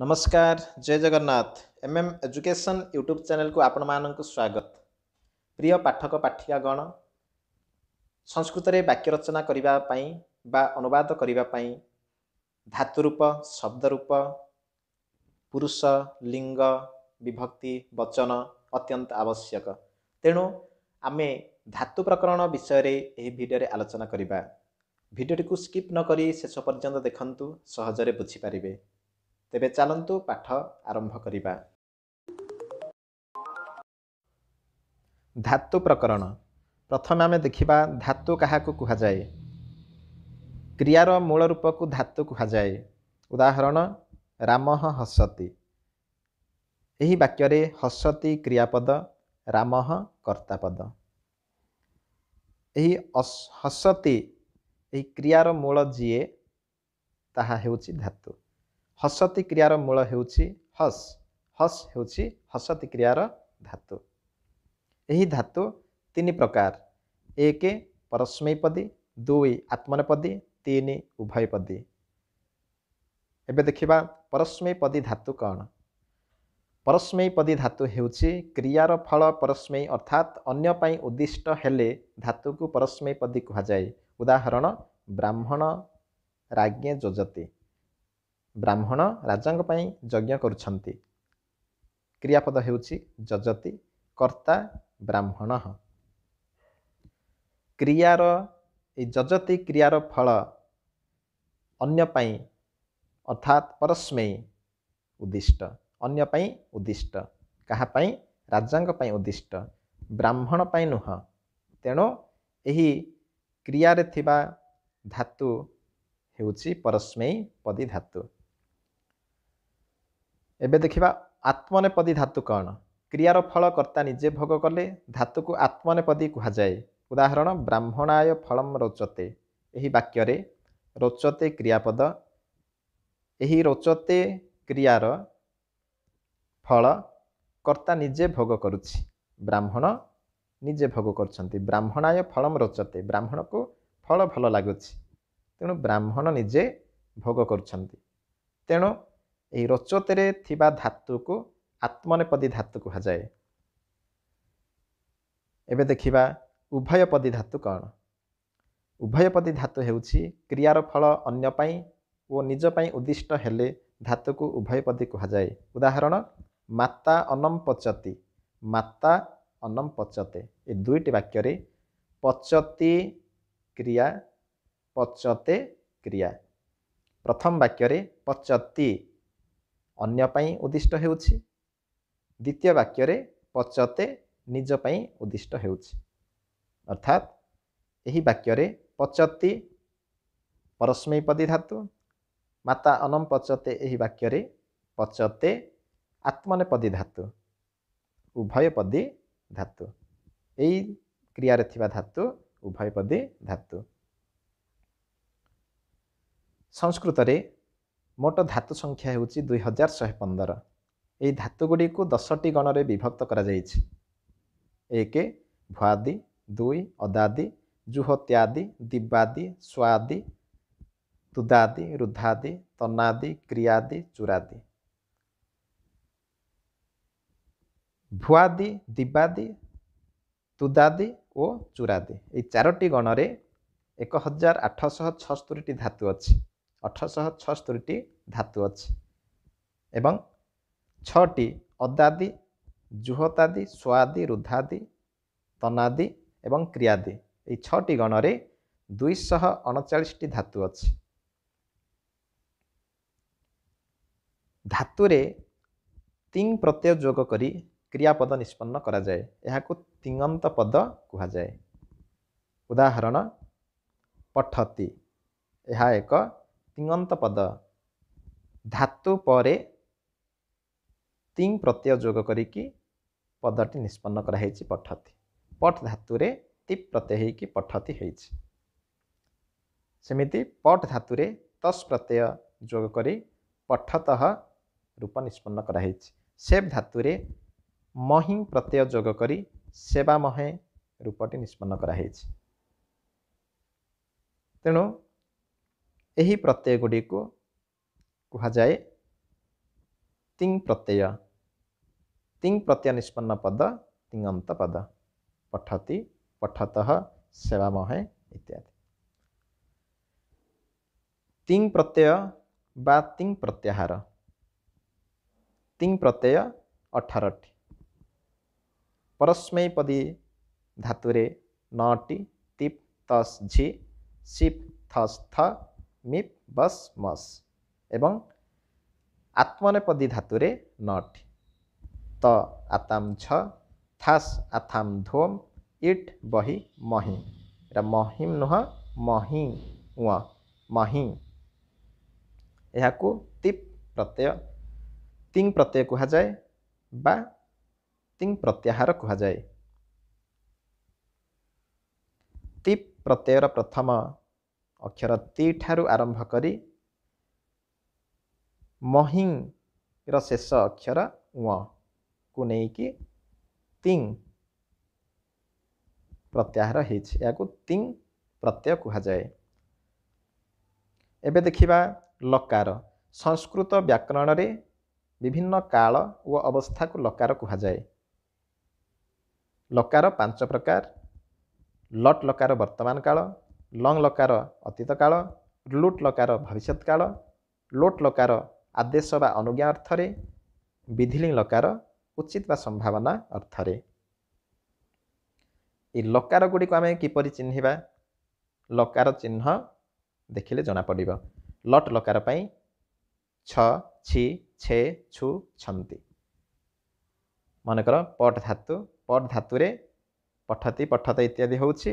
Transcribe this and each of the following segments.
ନମସ୍କାର ଜୟ Jagannath M M education YouTube ଚ୍ୟାନେଲକୁ ଆପଣମାନଙ୍କୁ ସ୍ୱାଗତ ପ୍ରିୟ ପାଠକ ପାଠିକାଗଣ ସଂସ୍କୃତରେ ବାକ୍ୟ ରଚନା କରିବା ପାଇଁ ବା ଅନୁବାଦ କରିବା ପାଇଁ ଧାତୁରୂପ ଶବ୍ଦରୂପ ପୁରୁଷ ଲିଙ୍ଗ ବିଭକ୍ତି ବଚନ ଅତ୍ୟନ୍ତ ଆବଶ୍ୟକ ତେଣୁ ଆମେ ଧାତୁ ପ୍ରକରଣ ବିଷୟରେ ଏହି ଭିଡ଼ିଓରେ ଆଲୋଚନା କରିବା ଭିଡ଼ିଓଟିକୁ ସ୍କିପ୍ ନକରି ଶେଷ ପର୍ଯ୍ୟନ୍ତ ଦେଖନ୍ତୁ ସହଜରେ ବୁଝିପାରିବେ ତେବେ ଚାଲନ୍ତୁ ପାଠ ଆରମ୍ଭ କରିବା ଧାତୁ ପ୍ରକରଣ ପ୍ରଥମେ ଆମେ ଦେଖିବା ଧାତୁ କାହାକୁ କୁହାଯାଏ କ୍ରିୟାର ମୂଳ ରୂପକୁ ଧାତୁ କୁହାଯାଏ ଉଦାହରଣ ରାମ ହସତି ଏହି ବାକ୍ୟରେ ହସତି କ୍ରିୟାପଦ ରାମ କର୍ତ୍ତାପଦ ଏହି ହସତି ଏହି କ୍ରିୟାର ମୂଳ ଯିଏ ତାହା ହେଉଛି ଧାତୁ ହସତି କ୍ରିୟାର ମୂଳ ହେଉଛି ହସ୍ ହସ୍ ହେଉଛି ହସତି କ୍ରିୟାର ଧାତୁ ଏହି ଧାତୁ ତିନି ପ୍ରକାର ଏକ ପରସ୍ମୈପଦୀ ଦୁଇ ଆତ୍ମନେପଦୀ ତିନି ଉଭୟପଦୀ ଏବେ ଦେଖିବା ପରସ୍ମୈପଦୀ ଧାତୁ କ'ଣ ପରସ୍ମୈପଦୀ ଧାତୁ ହେଉଛି କ୍ରିୟାର ଫଳ ପରସ୍ମୈ ଅର୍ଥାତ୍ ଅନ୍ୟ ପାଇଁ ଉଦ୍ଦିଷ୍ଟ ହେଲେ ଧାତୁକୁ ପରସ୍ମୈପଦୀ କୁହାଯାଏ ଉଦାହରଣ ବ୍ରାହ୍ମଣ ରାଜ୍ଞେ ଯୋଜତି ବ୍ରାହ୍ମଣ ରାଜାଙ୍କ ପାଇଁ ଯଜ୍ଞ କରୁଛନ୍ତି କ୍ରିୟାପଦ ହେଉଛି ଯଜତି କର୍ତ୍ତା ବ୍ରାହ୍ମଣ କ୍ରିୟାର ଏଇ ଯଜତି କ୍ରିୟାର ଫଳ ଅନ୍ୟ ପାଇଁ ଅର୍ଥାତ୍ ପରସ୍ମେଇ ଉଦ୍ଦିଷ୍ଟ ଅନ୍ୟ ପାଇଁ ଉଦ୍ଦିଷ୍ଟ କାହା ପାଇଁ ରାଜାଙ୍କ ପାଇଁ ଉଦ୍ଦିଷ୍ଟ ବ୍ରାହ୍ମଣ ପାଇଁ ନୁହଁ ତେଣୁ ଏହି କ୍ରିୟାରେ ଥିବା ଧାତୁ ହେଉଛି ପରସ୍ମେଇ ପଦୀ ଧାତୁ ଏବେ ଦେଖିବା ଆତ୍ମନେପଦୀ ଧାତୁ କ'ଣ କ୍ରିୟାର ଫଳ କର୍ତ୍ତା ନିଜେ ଭୋଗ କଲେ ଧାତୁକୁ ଆତ୍ମନେପଦୀ କୁହାଯାଏ ଉଦାହରଣ ବ୍ରାହ୍ମଣାୟ ଫଳମ ରୋଚତେ ଏହି ବାକ୍ୟରେ ରୋଚତେ କ୍ରିୟାପଦ ଏହି ରୋଚତେ କ୍ରିୟାର ଫଳ କର୍ତ୍ତା ନିଜେ ଭୋଗ କରୁଛି ବ୍ରାହ୍ମଣ ନିଜେ ଭୋଗ କରୁଛନ୍ତି ବ୍ରାହ୍ମଣାୟ ଫଳମ ରୋଚତେ ବ୍ରାହ୍ମଣକୁ ଫଳ ଭଲ ଲାଗୁଛି ତେଣୁ ବ୍ରାହ୍ମଣ ନିଜେ ଭୋଗ କରୁଛନ୍ତି ତେଣୁ ଏହି ରୋଚତରେ ଥିବା ଧାତୁକୁ ଆତ୍ମନେପଦୀ ଧାତୁ କୁହାଯାଏ ଏବେ ଦେଖିବା ଉଭୟପଦୀ ଧାତୁ କ'ଣ ଉଭୟପଦୀ ଧାତୁ ହେଉଛି କ୍ରିୟାର ଫଳ ଅନ୍ୟ ପାଇଁ ଓ ନିଜ ପାଇଁ ଉଦ୍ଦିଷ୍ଟ ହେଲେ ଧାତୁକୁ ଉଭୟପଦୀ କୁହାଯାଏ ଉଦାହରଣ ମାତା ଅନମ୍ ପଚତି ମାତା ଅନମ୍ ପଚତେ ଏ ଦୁଇଟି ବାକ୍ୟରେ ପଚତି କ୍ରିୟା ପଚତେ କ୍ରିୟା ପ୍ରଥମ ବାକ୍ୟରେ ପଚତି ଅନ୍ୟ ପାଇଁ ଉଦ୍ଦିଷ୍ଟ ହେଉଛି ଦ୍ୱିତୀୟ ବାକ୍ୟରେ ପଚତେ ନିଜ ପାଇଁ ଉଦ୍ଦିଷ୍ଟ ହେଉଛି ଅର୍ଥାତ୍ ଏହି ବାକ୍ୟରେ ପଚତି ପରସ୍ମୈପଦୀ ଧାତୁ ମାତା ଅନମ୍ ପଚତେ ଏହି ବାକ୍ୟରେ ପଚତେ ଆତ୍ମନେପଦୀ ଧାତୁ ଉଭୟପଦୀ ଧାତୁ ଏଇ କ୍ରିୟାରେ ଥିବା ଧାତୁ ଉଭୟପଦୀ ଧାତୁ ସଂସ୍କୃତରେ ମୋଟ ଧାତୁ ସଂଖ୍ୟା ହେଉଛି ଦୁଇ ହଜାର ଶହେ ପନ୍ଦର ଏହି ଧାତୁଗୁଡ଼ିକୁ ଦଶଟି ଗଣରେ ବିଭକ୍ତ କରାଯାଇଛି ଏକ ଭୁଆଦି ଦୁଇ ଅଦାଦି ଜୁହତ୍ୟାଦି ଦିବାଦି ସ୍ୱାଦି ତୁଦାଦି ରୁଦ୍ଧାଦି ତନାଦି କ୍ରିୟାଦି ଚୁରାଦି ଭୁଆଦି ଦିବାଦି ତୁଦାଦି ଓ ଚୁରାଦି ଏହି ଚାରୋଟି ଗଣରେ ଏକ ହଜାର ଆଠଶହ ଛସ୍ତୋରିଟି ଧାତୁ ଅଛି ଅଠରଶହ ଛଅସ୍ତରୀଟି ଧାତୁ ଅଛି ଏବଂ ଛଅଟି ଅଦାଦି ଜୁହତାଦି ସ୍ୱାଦି ରୁଦ୍ଧାଦି ତନାଦି ଏବଂ କ୍ରିୟାଦି ଏହି ଛଅଟି ଗଣରେ ଦୁଇଶହ ଅଣଚାଳିଶଟି ଧାତୁ ଅଛି ଧାତୁରେ ତିଙ୍ଗ ପ୍ରତ୍ୟୟ ଯୋଗ କରି କ୍ରିୟାପଦ ନିଷ୍ପନ୍ନ କରାଯାଏ ଏହାକୁ ତିଙ୍ଗନ୍ତ ପଦ କୁହାଯାଏ ଉଦାହରଣ ପଠତି ଏହା ଏକ ତିଙ୍ଗନ୍ତ ପଦ ଧାତୁ ପରେ ତିଂ ପ୍ରତ୍ୟୟ ଯୋଗ କରିକି ପଦଟି ନିଷ୍ପନ୍ନ କରାହେଇଛି ପଠତି ପଠ ଧାତୁରେ ତିପ୍ ପ୍ରତ୍ୟୟ ହେଇକି ପଠତି ହେଇଛି ସେମିତି ପଟ ଧାତୁରେ ତସ୍ ପ୍ରତ୍ୟୟ ଯୋଗ କରି ପଠତଃ ରୂପ ନିଷ୍ପନ୍ନ କରାହେଇଛି ସେବ୍ ଧାତୁରେ ମହିଂ ପ୍ରତ୍ୟୟ ଯୋଗ କରି ସେବାମହେ ରୂପଟି ନିଷ୍ପନ୍ନ କରାହେଇଛି ତେଣୁ यही प्रत्यय गुड़ी कह जाए तिंग प्रत्यय तिंग प्रत्यय निष्पन्न पद तिंगंत पद पठति पठत महे इत्यादि तिंग प्रत्यय बा तिंग प्रत्याहार तिंग प्रत्यय अठार परस्मयपदी धातुरे नटी तिप तस् झी सिप थस् थ ମିପ୍ ବସ୍ ମସ୍ ଏବଂ ଆତ୍ମନେପଦୀ ଧାତୁରେ ନଟ୍ ତ ଆତାମ୍ ଛ ଥାସ୍ ଆଥାମ୍ ଧୋମ୍ ଇଟ୍ ବହି ମହିଁ ଏଇଟା ମହିମ୍ ନୁହଁ ମହିଁ ଉଁ ମହିଁ ଏହାକୁ ତିପ୍ ପ୍ରତ୍ୟୟ ତିଂ ପ୍ରତ୍ୟୟ କୁହାଯାଏ ବା ତିଂ ପ୍ରତ୍ୟାହାର କୁହାଯାଏ ତିପ୍ ପ୍ରତ୍ୟୟର ପ୍ରଥମ ଅକ୍ଷର ତି ଠାରୁ ଆରମ୍ଭ କରି ମହିଂର ଶେଷ ଅକ୍ଷର ଉଁକୁ ନେଇକି ତିଂ ପ୍ରତ୍ୟାହାର ହେଇଛି ଏହାକୁ ତିଂ ପ୍ରତ୍ୟୟ କୁହାଯାଏ ଏବେ ଦେଖିବା ଲକାର ସଂସ୍କୃତ ବ୍ୟାକରଣରେ ବିଭିନ୍ନ କାଳ ଓ ଅବସ୍ଥାକୁ ଲକାର କୁହାଯାଏ ଲକାର ପାଞ୍ଚ ପ୍ରକାର ଲଟ୍ ଲକାର ବର୍ତ୍ତମାନ କାଳ ଲଙ୍ଗ୍ ଲକାର ଅତୀତ କାଳ ଲୁଟ୍ ଲକାର ଭବିଷ୍ୟତ କାଳ ଲୋଟ୍ ଲକାର ଆଦେଶ ବା ଅନୁଜ୍ଞା ଅର୍ଥରେ ବିଧିଲିଙ୍ଗ ଲକାର ଉଚିତ ବା ସମ୍ଭାବନା ଅର୍ଥରେ ଏ ଲକାର ଗୁଡ଼ିକୁ ଆମେ କିପରି ଚିହ୍ନିବା ଲକାର ଚିହ୍ନ ଦେଖିଲେ ଜଣାପଡ଼ିବ ଲଟ୍ ଲକାର ପାଇଁ ଛ ଛି ଛେ ଛୁ ଛନ୍ତି ମନେକର ପଟ୍ ଧାତୁ ପଟ୍ ଧାତୁରେ ପଠତି ପଠତ ଇତ୍ୟାଦି ହେଉଛି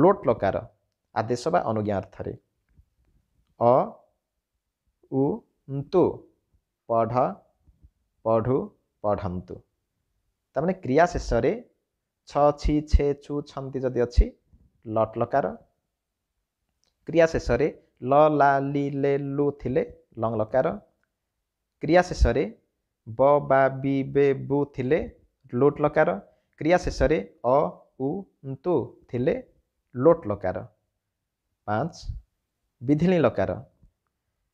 ଲୋଟ୍ ଲକାର ଆଦେଶ ବା ଅନୁଜ୍ଞା ଅର୍ଥରେ ଅ ଉ ତୁ ପଢ ପଢ଼ୁ ପଢ଼ନ୍ତୁ ତାମାନେ କ୍ରିୟା ଶେଷରେ ଛ ଛି ଛେ ଛୁ ଛନ୍ତି ଯଦି ଅଛି ଲଟ୍ ଲକାର କ୍ରିୟା ଶେଷରେ ଲ ଲା ଲି ଲେ ଲୁ ଥିଲେ ଲଙ୍ଗ ଲକାର କ୍ରିୟା ଶେଷରେ ବ ବା ବି ବେ ବୁ ଥିଲେ ଲୁଟ୍ ଲକାର କ୍ରିୟା ଶେଷରେ ଅ ଉ ତୁ ଥିଲେ লোট লকার পাঁচ বিধিলি লকার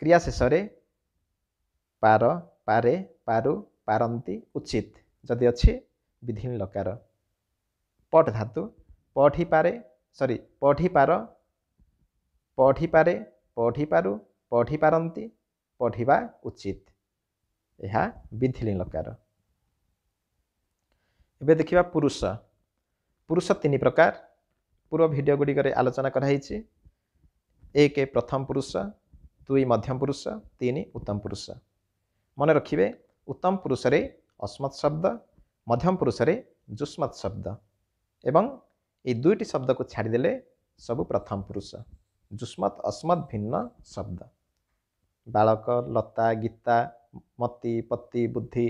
ক্রিয়া শেষে পার ପାରେ ପାରୁ ପାରନ୍ତି ଉଚିତ ଯଦି ଅଛି ବିଧିନ ଲକାର ପଟ୍ ଧାତୁ ପଢ଼ିପାରେ ସରି ପଢ଼ିପାର ପଢ଼ିପାରେ ପଢ଼ିପାରୁ ପଢ଼ିପାରନ୍ତି ପଢ଼ିବା ଉଚିତ ଏହା ବିଧିଲି ଲକାର ଏବେ ଦେଖିବା ପୁରୁଷ ପୁରୁଷ ତିନି ପ୍ରକାର पूर्व भिडियो गुडिक आलोचना गराइछ एक प्रथम पुरुष दुई मध्यम पुरुष तीन उत्तम पुरुष मन उत्तम पुरुष र अस्मत् शब्द मध्यम पुरुष र जुस्मत् शब्द एवं ए दुईटी शब्दको छाडिदेले सब प्रथम पुरुष जुस्मत अस्मत् भिन्न शब्द बालक लता गीता मती पति बुद्धि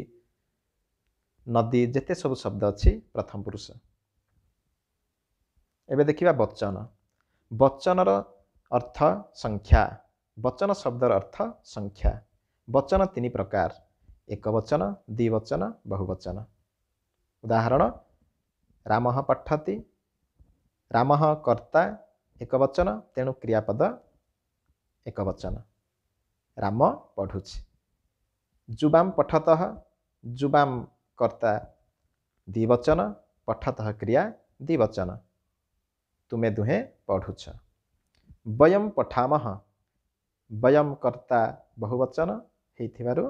नदी जति सब शब्द अब प्रथम पुरुष ଏବେ ଦେଖିବା ବଚନ ବଚନର ଅର୍ଥ ସଂଖ୍ୟା ବଚନ ଶବ୍ଦର ଅର୍ଥ ସଂଖ୍ୟା ବଚନ ତିନି ପ୍ରକାର ଏକ ବଚନ ବଚନ ବହୁବଚନ ଉଦାହରଣ ରାମ ପଠତି ରାମ କର୍ତ୍ତା ଏକ ବଚନ ତେଣୁ କ୍ରିୟାପଦ ଏକ ବଚନ ରାମ ପଢ଼ୁଛି ଯୁବାମ ପଠତଃ ଯୁବାମ କର୍ତ୍ତା ଦ୍ୱିବଚନ ପଠତଃ କ୍ରିୟା ଦ୍ୱିବଚନ तुमे दुहें पढ़ुछ वयम पठामः वयम कर्ता बहुवचन ହେଇଥିବାରୁ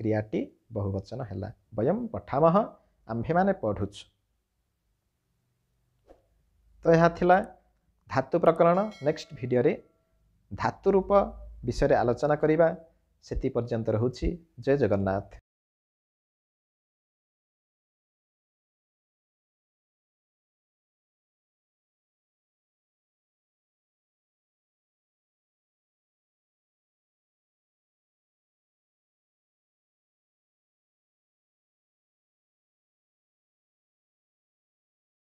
କ୍ରିୟାଟି ବହୁବଚନ ହେଲା ବୟମ ପଠାମହ ଆମ୍ଭେମାନେ ପଢ଼ୁଛୁ ତ ଏହା ଥିଲା ଧାତୁ ପ୍ରକରଣ ନେକ୍ସଟ ଭିଡ଼ିଓରେ ଧାତୁ ରୂପ ବିଷୟରେ ଆଲୋଚନା କରିବା ସେତି ପର୍ଯ୍ୟନ୍ତ ରହୁଛି ଜୟ ଜଗନ୍ନାଥ